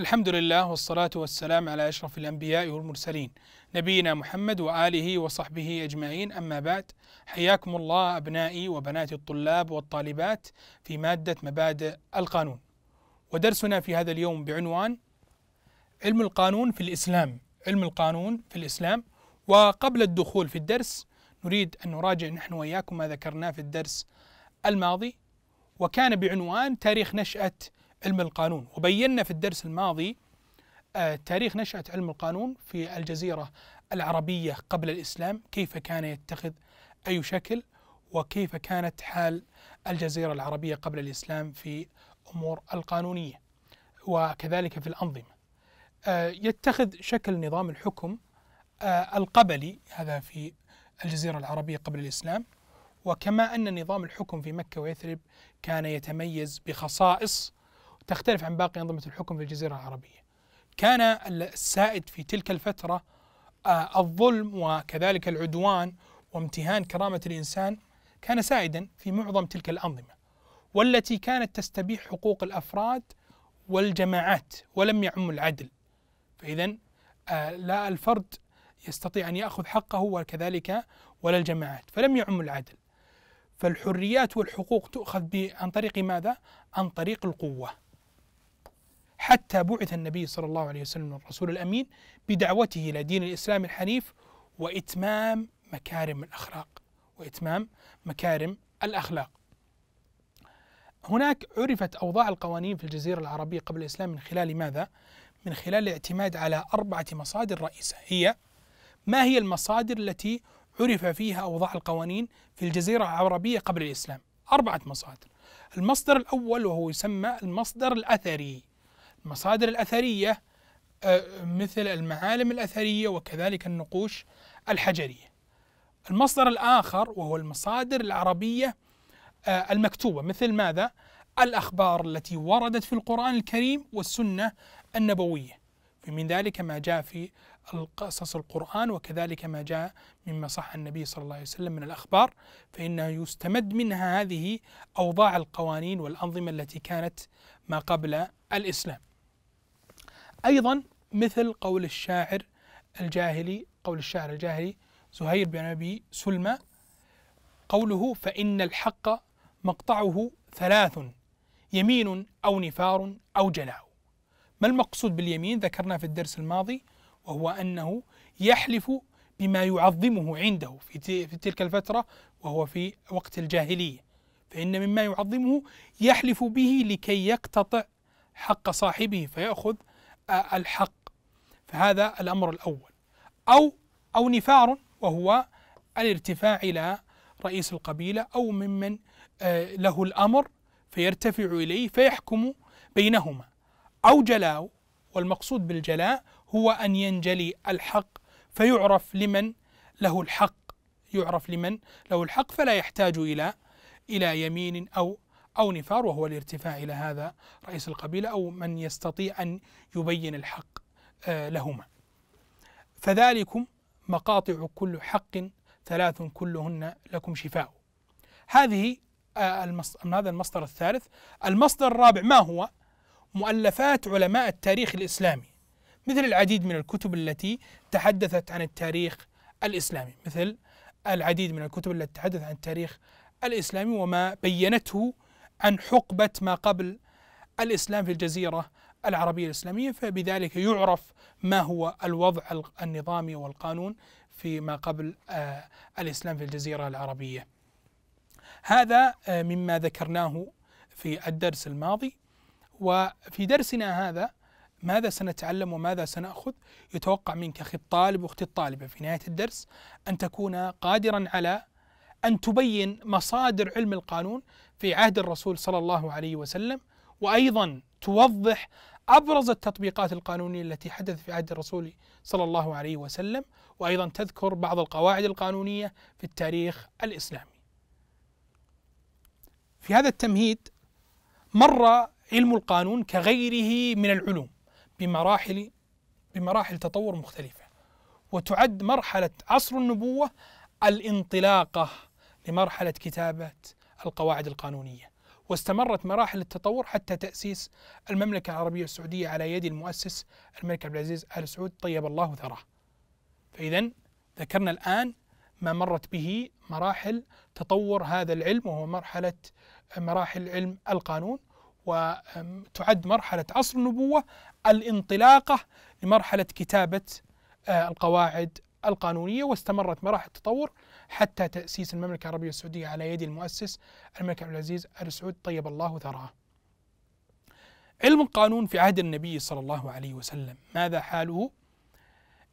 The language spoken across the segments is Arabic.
الحمد لله والصلاة والسلام على أشرف الأنبياء والمرسلين نبينا محمد وآله وصحبه أجمعين أما بعد حياكم الله أبنائي وبناتي الطلاب والطالبات في مادة مبادئ القانون ودرسنا في هذا اليوم بعنوان علم القانون في الإسلام علم القانون في الإسلام وقبل الدخول في الدرس نريد أن نراجع نحن وإياكم ما ذكرناه في الدرس الماضي وكان بعنوان تاريخ نشأة علم القانون وبينا في الدرس الماضي آه، تاريخ نشأة علم القانون في الجزيرة العربية قبل الإسلام كيف كان يتخذ أي شكل وكيف كانت حال الجزيرة العربية قبل الإسلام في أمور القانونية وكذلك في الأنظمة آه، يتخذ شكل نظام الحكم آه، القبلي هذا في الجزيرة العربية قبل الإسلام وكما أن نظام الحكم في مكة ويثرب كان يتميز بخصائص تختلف عن باقي أنظمة الحكم في الجزيرة العربية كان السائد في تلك الفترة آه، الظلم وكذلك العدوان وامتهان كرامة الإنسان كان سائدا في معظم تلك الأنظمة والتي كانت تستبيح حقوق الأفراد والجماعات ولم يعم العدل فإذا آه، لا الفرد يستطيع أن يأخذ حقه وكذلك ولا الجماعات فلم يعم العدل فالحريات والحقوق تؤخذ عن طريق ماذا؟ عن طريق القوة حتى بعث النبي صلى الله عليه وسلم الرسول الأمين بدعوته إلى دين الإسلام الحنيف وإتمام مكارم الأخلاق وإتمام مكارم الأخلاق هناك عرفت أوضاع القوانين في الجزيرة العربية قبل الإسلام من خلال ماذا؟ من خلال الاعتماد على أربعة مصادر رئيسة هي ما هي المصادر التي عرف فيها أوضاع القوانين في الجزيرة العربية قبل الإسلام؟ أربعة مصادر المصدر الأول وهو يسمى المصدر الأثري المصادر الأثرية آه، مثل المعالم الأثرية وكذلك النقوش الحجرية المصدر الآخر وهو المصادر العربية آه، المكتوبة مثل ماذا؟ الأخبار التي وردت في القرآن الكريم والسنة النبوية فمن ذلك ما جاء في قصص القرآن وكذلك ما جاء مما صح النبي صلى الله عليه وسلم من الأخبار فإنه يستمد منها هذه أوضاع القوانين والأنظمة التي كانت ما قبل الإسلام أيضا مثل قول الشاعر الجاهلي قول الشاعر الجاهلي زهير بن أبي سلمى قوله فإن الحق مقطعه ثلاث يمين أو نفار أو جلاء ما المقصود باليمين ذكرنا في الدرس الماضي وهو أنه يحلف بما يعظمه عنده في تلك الفترة وهو في وقت الجاهلية فإن مما يعظمه يحلف به لكي يقتطع حق صاحبه فيأخذ الحق فهذا الأمر الأول أو أو نفار وهو الارتفاع إلى رئيس القبيلة أو ممن آه، له الأمر فيرتفع إليه فيحكم بينهما أو جلاء والمقصود بالجلاء هو أن ينجلي الحق فيعرف لمن له الحق يعرف لمن له الحق فلا يحتاج إلى إلى يمين أو أو نفار وهو الارتفاع إلى هذا رئيس القبيلة أو من يستطيع أن يبين الحق آه، لهما فذلكم مقاطع كل حق ثلاث كلهن لكم شفاء هذه آه، هذا المصدر الثالث المصدر الرابع ما هو مؤلفات علماء التاريخ الإسلامي مثل العديد من الكتب التي تحدثت عن التاريخ الإسلامي مثل العديد من الكتب التي تحدث عن التاريخ الإسلامي وما بينته عن حقبة ما قبل الإسلام في الجزيرة العربية الإسلامية فبذلك يعرف ما هو الوضع النظامي والقانون في ما قبل آه، الإسلام في الجزيرة العربية هذا آه، مما ذكرناه في الدرس الماضي وفي درسنا هذا ماذا سنتعلم وماذا سنأخذ يتوقع منك أخي الطالب وأختي الطالبة في نهاية الدرس أن تكون قادرا على أن تبين مصادر علم القانون في عهد الرسول صلى الله عليه وسلم وأيضا توضح أبرز التطبيقات القانونية التي حدثت في عهد الرسول صلى الله عليه وسلم وأيضا تذكر بعض القواعد القانونية في التاريخ الإسلامي في هذا التمهيد مر علم القانون كغيره من العلوم بمراحل بمراحل تطور مختلفة وتعد مرحلة عصر النبوة الانطلاقة لمرحلة كتابة القواعد القانونية واستمرت مراحل التطور حتى تأسيس المملكة العربية السعودية على يد المؤسس الملك عبد العزيز آل سعود طيب الله ثراه فإذا ذكرنا الآن ما مرت به مراحل تطور هذا العلم وهو مرحلة مراحل علم القانون وتعد مرحلة عصر النبوة الانطلاقة لمرحلة كتابة آه، القواعد القانونية واستمرت مراحل التطور حتى تأسيس المملكة العربية السعودية على يد المؤسس الملك عبد العزيز آل سعود طيب الله ثراه علم القانون في عهد النبي صلى الله عليه وسلم ماذا حاله؟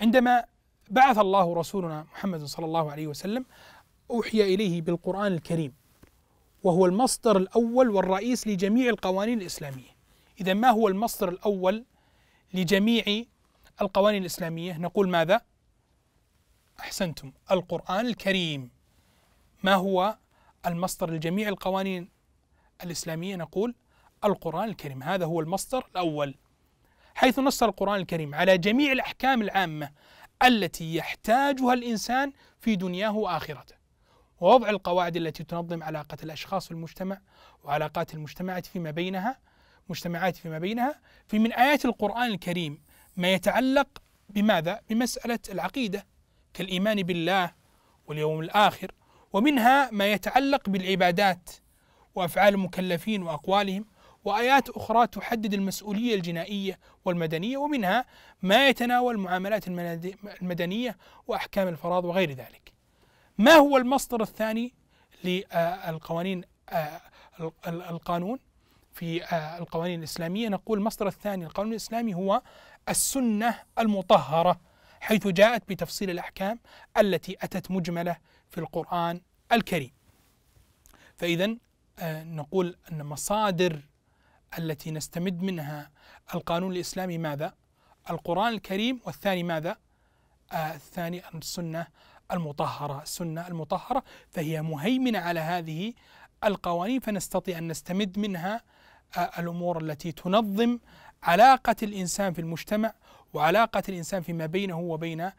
عندما بعث الله رسولنا محمد صلى الله عليه وسلم أوحي إليه بالقرآن الكريم وهو المصدر الأول والرئيس لجميع القوانين الإسلامية إذا ما هو المصدر الأول لجميع القوانين الإسلامية نقول ماذا؟ أحسنتم القرآن الكريم ما هو المصدر لجميع القوانين الإسلامية نقول القرآن الكريم هذا هو المصدر الأول حيث نص القرآن الكريم على جميع الأحكام العامة التي يحتاجها الإنسان في دنياه وآخرته ووضع القواعد التي تنظم علاقة الأشخاص في المجتمع وعلاقات المجتمعات فيما بينها مجتمعات فيما بينها في من آيات القرآن الكريم ما يتعلق بماذا؟ بمسألة العقيدة كالإيمان بالله واليوم الآخر ومنها ما يتعلق بالعبادات وأفعال المكلفين وأقوالهم وآيات أخرى تحدد المسؤولية الجنائية والمدنية ومنها ما يتناول معاملات المدنية وأحكام الفراض وغير ذلك ما هو المصدر الثاني للقوانين القانون في القوانين الإسلامية نقول المصدر الثاني القانون الإسلامي هو السنة المطهرة حيث جاءت بتفصيل الأحكام التي أتت مجملة في القرآن الكريم فإذا آه، نقول أن مصادر التي نستمد منها القانون الإسلامي ماذا؟ القرآن الكريم والثاني ماذا؟ آه الثاني السنة المطهرة السنة المطهرة فهي مهيمنة على هذه القوانين فنستطيع أن نستمد منها آه الأمور التي تنظم علاقة الإنسان في المجتمع وعلاقة الإنسان فيما بينه وبين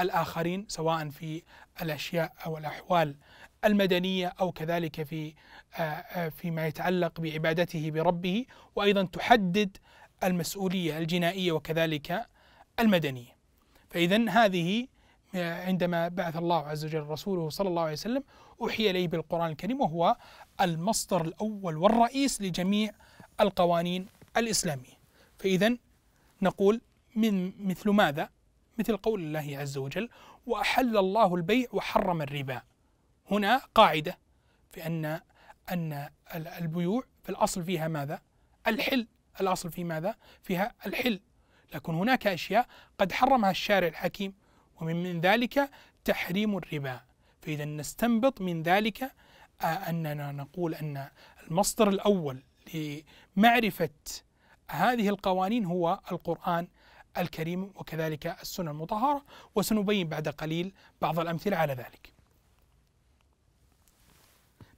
الآخرين سواء في الأشياء أو الأحوال المدنية أو كذلك في آه، آه، فيما يتعلق بعبادته بربه وأيضا تحدد المسؤولية الجنائية وكذلك المدنية فإذا هذه آه، عندما بعث الله عز وجل رسوله صلى الله عليه وسلم أوحي إليه بالقرآن الكريم وهو المصدر الأول والرئيس لجميع القوانين الإسلامية فإذا نقول من مثل ماذا؟ مثل قول الله عز وجل وأحل الله البيع وحرم الربا هنا قاعدة في أن أن البيوع في الأصل فيها ماذا؟ الحل الأصل في ماذا؟ فيها الحل لكن هناك أشياء قد حرمها الشارع الحكيم ومن من ذلك تحريم الربا فإذا نستنبط من ذلك آه، أننا نقول أن المصدر الأول لمعرفة هذه القوانين هو القرآن الكريم وكذلك السنة المطهرة وسنبين بعد قليل بعض الأمثلة على ذلك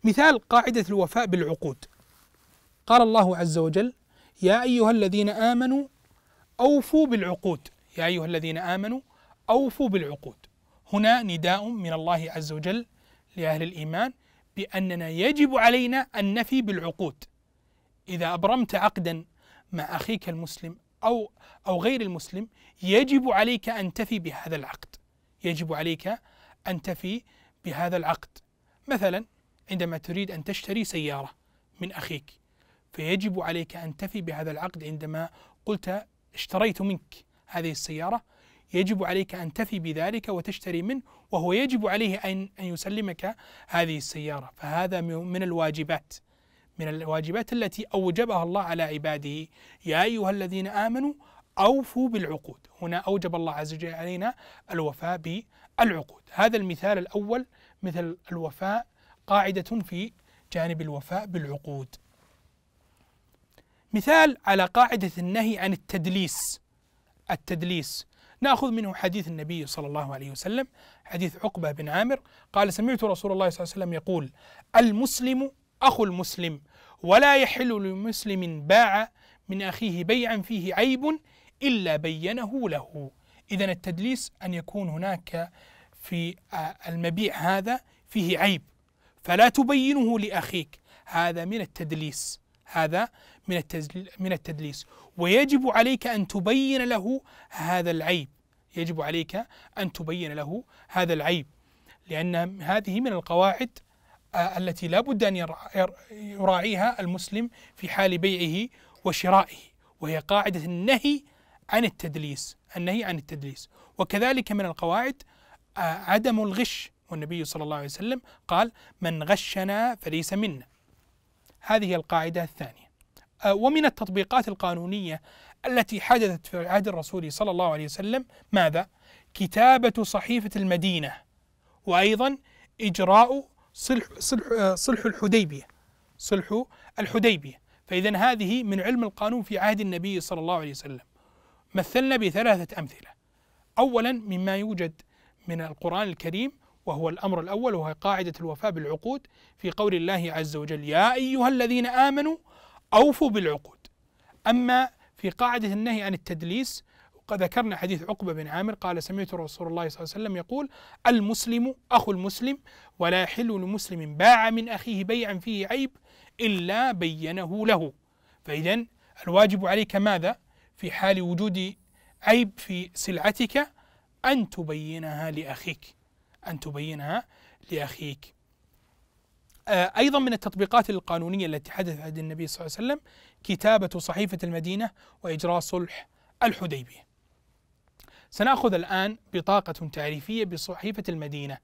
مثال قاعدة الوفاء بالعقود قال الله عز وجل يا أيها الذين آمنوا أوفوا بالعقود يا أيها الذين آمنوا أوفوا بالعقود هنا نداء من الله عز وجل لأهل الإيمان بأننا يجب علينا أن نفي بالعقود إذا أبرمت عقدا مع أخيك المسلم أو أو غير المسلم يجب عليك أن تفي بهذا العقد يجب عليك أن تفي بهذا العقد مثلا عندما تريد أن تشتري سيارة من أخيك فيجب عليك أن تفي بهذا العقد عندما قلت اشتريت منك هذه السيارة يجب عليك أن تفي بذلك وتشتري منه وهو يجب عليه أن أن يسلمك هذه السيارة فهذا من الواجبات من الواجبات التي أوجبها الله على عباده يا أيها الذين آمنوا أوفوا بالعقود هنا أوجب الله عز وجل علينا الوفاء بالعقود هذا المثال الأول مثل الوفاء قاعدة في جانب الوفاء بالعقود مثال على قاعدة النهي عن التدليس التدليس ناخذ منه حديث النبي صلى الله عليه وسلم حديث عقبه بن عامر قال سمعت رسول الله صلى الله عليه وسلم يقول المسلم اخو المسلم ولا يحل لمسلم باع من أخيه بيعا فيه عيب إلا بينه له إذا التدليس أن يكون هناك في المبيع هذا فيه عيب فلا تبينه لأخيك هذا من التدليس هذا من من التدليس ويجب عليك أن تبين له هذا العيب يجب عليك أن تبين له هذا العيب لأن هذه من القواعد آه، التي لا بد أن يراعيها المسلم في حال بيعه وشرائه وهي قاعدة النهي عن التدليس النهي عن التدليس وكذلك من القواعد آه، عدم الغش والنبي صلى الله عليه وسلم قال من غشنا فليس منا هذه القاعدة الثانية آه، ومن التطبيقات القانونية التي حدثت في عهد الرسول صلى الله عليه وسلم ماذا؟ كتابة صحيفة المدينة وأيضا إجراء صلح, صلح, آه، صلح الحديبية صلح الحديبية فإذا هذه من علم القانون في عهد النبي صلى الله عليه وسلم مثلنا بثلاثة أمثلة أولا مما يوجد من القرآن الكريم وهو الأمر الأول وهو قاعدة الوفاء بالعقود في قول الله عز وجل يا أيها الذين آمنوا أوفوا بالعقود أما في قاعدة النهي عن التدليس قد ذكرنا حديث عقبة بن عامر قال سمعت رسول الله صلى الله عليه وسلم يقول المسلم أخو المسلم ولا يحل لمسلم باع من أخيه بيعا فيه عيب إلا بينه له فإذا الواجب عليك ماذا في حال وجود عيب في سلعتك أن تبينها لأخيك أن تبينها لأخيك آه، أيضا من التطبيقات القانونية التي حدثت عند النبي صلى الله عليه وسلم كتابة صحيفة المدينة وإجراء صلح الحديبية سنأخذ الآن بطاقة تعريفية بصحيفة المدينة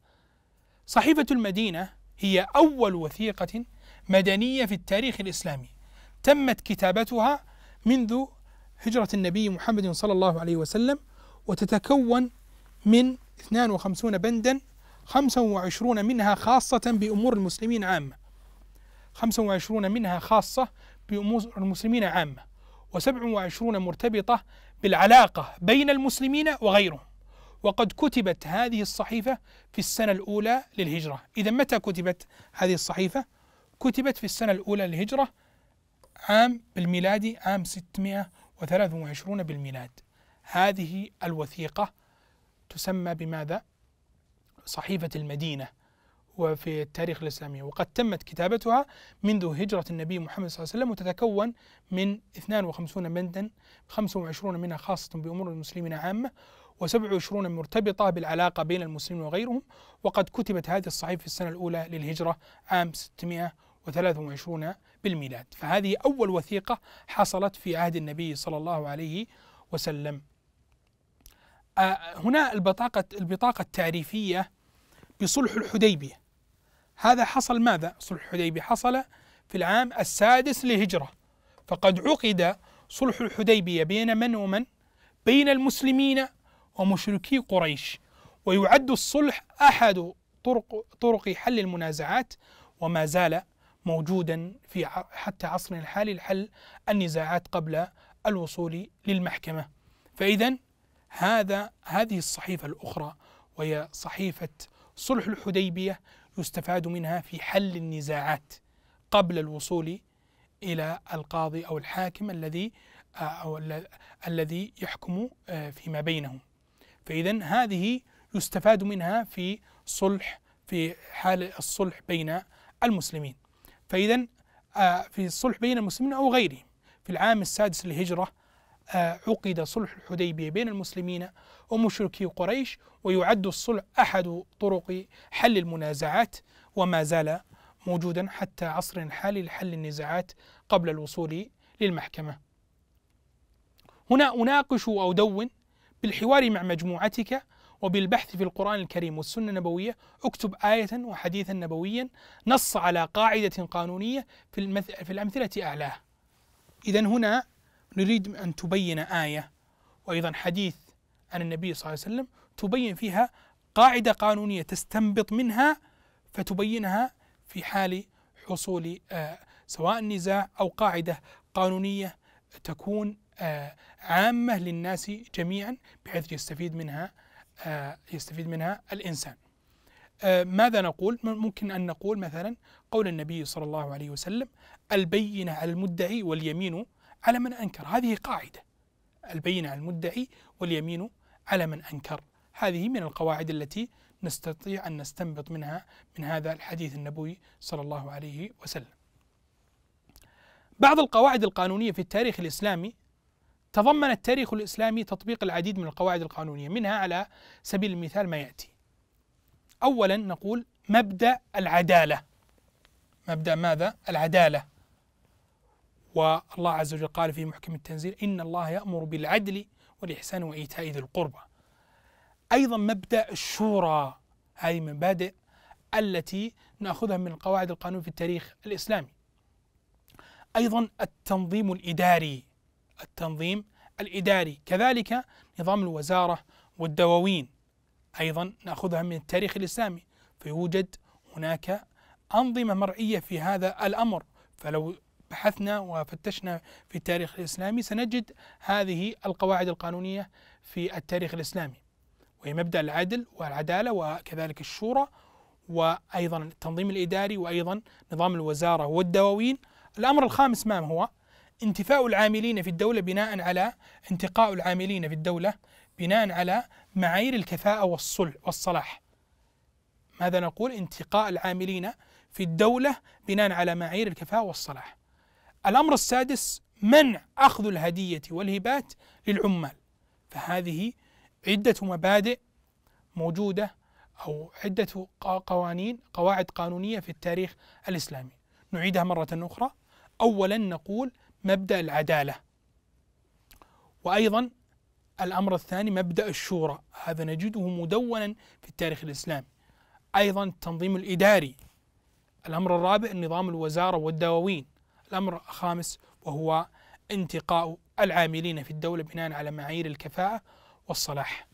صحيفة المدينة هي أول وثيقة مدنية في التاريخ الإسلامي تمت كتابتها منذ هجرة النبي محمد صلى الله عليه وسلم وتتكون من 52 بندا 25 منها خاصة بأمور المسلمين عامة 25 منها خاصة بأمور المسلمين عامة و27 مرتبطة بالعلاقة بين المسلمين وغيرهم وقد كتبت هذه الصحيفة في السنة الأولى للهجرة إذا متى كتبت هذه الصحيفة؟ كتبت في السنة الأولى للهجرة عام بالميلادي عام 623 بالميلاد هذه الوثيقة تسمى بماذا؟ صحيفة المدينة وفي التاريخ الإسلامي وقد تمت كتابتها منذ هجرة النبي محمد صلى الله عليه وسلم وتتكون من 52 بندا 25 منها خاصة بأمور المسلمين عامة و27 مرتبطة بالعلاقة بين المسلمين وغيرهم وقد كتبت هذه الصحيفة في السنة الأولى للهجرة عام 623 بالميلاد فهذه أول وثيقة حصلت في عهد النبي صلى الله عليه وسلم آه، هنا البطاقة البطاقة التعريفية بصلح الحديبية هذا حصل ماذا؟ صلح الحديبية حصل في العام السادس لهجرة فقد عقد صلح الحديبية بين من ومن؟ بين المسلمين ومشركي قريش ويعد الصلح أحد طرق طرق حل المنازعات وما زال موجودا في حتى عصرنا الحالي لحل النزاعات قبل الوصول للمحكمة فإذا هذا هذه الصحيفة الأخرى وهي صحيفة صلح الحديبية يستفاد منها في حل النزاعات قبل الوصول إلى القاضي أو الحاكم الذي آه، أو الذي يحكم آه، فيما بينهم فإذا هذه يستفاد منها في صلح في حال الصلح بين المسلمين فإذا آه، في الصلح بين المسلمين أو غيرهم في العام السادس للهجرة آه، عقد صلح الحديبية بين المسلمين ومشركي قريش ويعد الصلح أحد طرق حل المنازعات وما زال موجودا حتى عصر حالي لحل النزاعات قبل الوصول للمحكمة هنا أناقش أو دون بالحوار مع مجموعتك وبالبحث في القرآن الكريم والسنة النبوية اكتب آية وحديثا نبويا نص على قاعدة قانونية في, المث... في الأمثلة أعلاه إذا هنا نريد أن تبين آية وأيضا حديث عن النبي صلى الله عليه وسلم تبين فيها قاعدة قانونية تستنبط منها فتبينها في حال حصول آه، سواء نزاع أو قاعدة قانونية تكون آه، عامة للناس جميعا بحيث يستفيد منها آه، يستفيد منها الإنسان ماذا نقول؟ ممكن أن نقول مثلا قول النبي صلى الله عليه وسلم البينة على المدعي واليمين على من أنكر هذه قاعدة البينة على المدعي واليمين على من أنكر هذه من القواعد التي نستطيع أن نستنبط منها من هذا الحديث النبوي صلى الله عليه وسلم بعض القواعد القانونية في التاريخ الإسلامي تضمن التاريخ الإسلامي تطبيق العديد من القواعد القانونية منها على سبيل المثال ما يأتي أولا نقول مبدأ العدالة مبدأ ماذا؟ العدالة والله عز وجل قال في محكم التنزيل إن الله يأمر بالعدل والإحسان وإيتاء ذي القربى أيضا مبدأ الشورى هذه مبادئ التي نأخذها من قواعد القانون في التاريخ الإسلامي أيضا التنظيم الإداري التنظيم الإداري كذلك نظام الوزارة والدواوين أيضا نأخذها من التاريخ الإسلامي فيوجد هناك أنظمة مرئية في هذا الأمر فلو بحثنا وفتشنا في التاريخ الإسلامي سنجد هذه القواعد القانونية في التاريخ الإسلامي وهي مبدأ العدل والعدالة وكذلك الشورى وأيضا التنظيم الإداري وأيضا نظام الوزارة والدواوين الأمر الخامس ما هو؟ انتفاء العاملين في الدولة بناء على انتقاء العاملين في الدولة بناء على معايير الكفاءة والصلح والصلاح ماذا نقول انتقاء العاملين في الدولة بناء على معايير الكفاءة والصلاح الأمر السادس منع أخذ الهدية والهبات للعمال فهذه عدة مبادئ موجودة أو عدة قوانين قواعد قانونية في التاريخ الإسلامي نعيدها مرة أخرى أولا نقول مبدأ العدالة وأيضا الأمر الثاني مبدأ الشورى هذا نجده مدونا في التاريخ الإسلامي أيضا التنظيم الإداري الأمر الرابع نظام الوزارة والدواوين الأمر الخامس وهو انتقاء العاملين في الدولة بناء على معايير الكفاءة والصلاح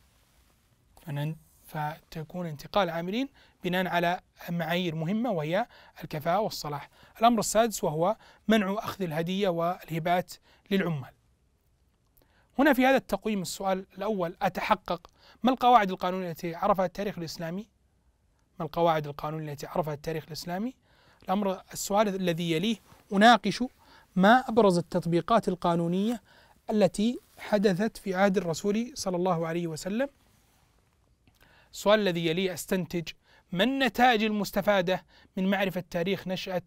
فتكون انتقاء العاملين بناء على معايير مهمة وهي الكفاءة والصلاح الأمر السادس وهو منع أخذ الهدية والهبات للعمال هنا في هذا التقويم السؤال الأول أتحقق ما القواعد القانونية التي عرفها التاريخ الإسلامي ما القواعد القانونية التي عرفها التاريخ الإسلامي الأمر السؤال الذي يليه أناقش ما أبرز التطبيقات القانونية التي حدثت في عهد الرسول صلى الله عليه وسلم السؤال الذي يليه أستنتج ما النتائج المستفادة من معرفة تاريخ نشأة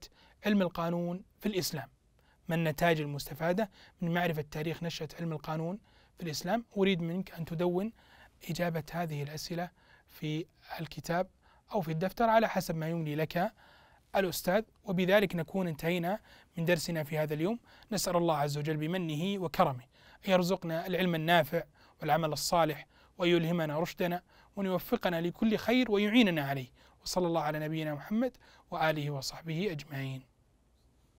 علم القانون في الإسلام ما النتائج المستفادة من معرفة تاريخ نشأة علم القانون في الإسلام أريد منك أن تدون إجابة هذه الأسئلة في الكتاب أو في الدفتر على حسب ما يملي لك الأستاذ وبذلك نكون انتهينا من درسنا في هذا اليوم نسأل الله عز وجل بمنه وكرمه أن يرزقنا العلم النافع والعمل الصالح وأن يلهمنا رشدنا وأن يوفقنا لكل خير ويعيننا عليه وصلى الله على نبينا محمد وآله وصحبه أجمعين